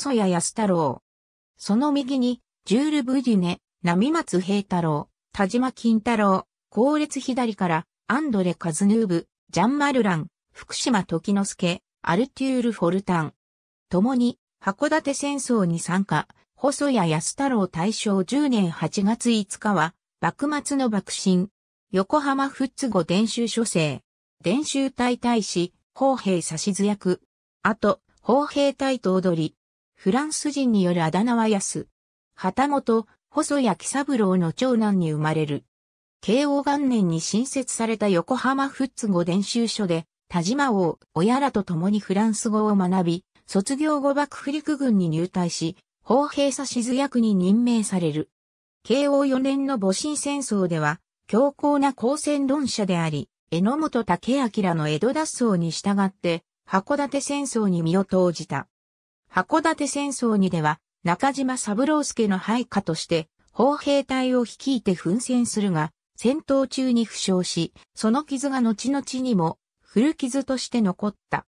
細谷康太郎。その右に、ジュール・ブデュネ、波松平太郎、田島金太郎、後列左から、アンドレ・カズヌーブ、ジャン・マルラン、福島時之助、アルテュール・フォルタン。共に、函館戦争に参加、細谷康太郎大正10年8月5日は、幕末の爆心。横浜富津後伝習諸生、伝習隊大使、砲兵し図役、あと、法兵隊と踊り、フランス人によるあだ名は安。旗本、細谷喜三郎の長男に生まれる。慶応元年に新設された横浜フッツ語伝習所で、田島王、親らと共にフランス語を学び、卒業後幕府陸軍に入隊し、砲兵差指図役に任命される。慶応4年の戊辰戦争では、強硬な抗戦論者であり、榎本武明の江戸脱走に従って、函館戦争に身を投じた。函館戦争にでは、中島三郎介の配下として、砲兵隊を率いて奮戦するが、戦闘中に負傷し、その傷が後々にも、古傷として残った。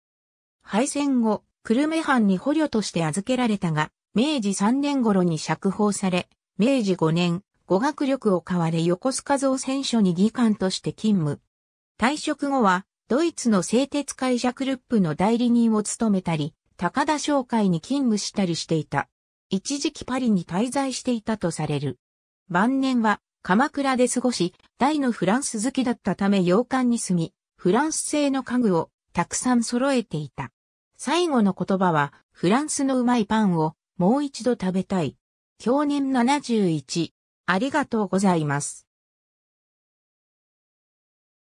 敗戦後、久留米藩に捕虜として預けられたが、明治3年頃に釈放され、明治5年、語学力を買われ横須賀造船所に議官として勤務。退職後は、ドイツの製鉄会社クルップの代理人を務めたり、高田商会に勤務したりしていた。一時期パリに滞在していたとされる。晩年は鎌倉で過ごし、大のフランス好きだったため洋館に住み、フランス製の家具をたくさん揃えていた。最後の言葉は、フランスのうまいパンをもう一度食べたい。享年71。ありがとうございます。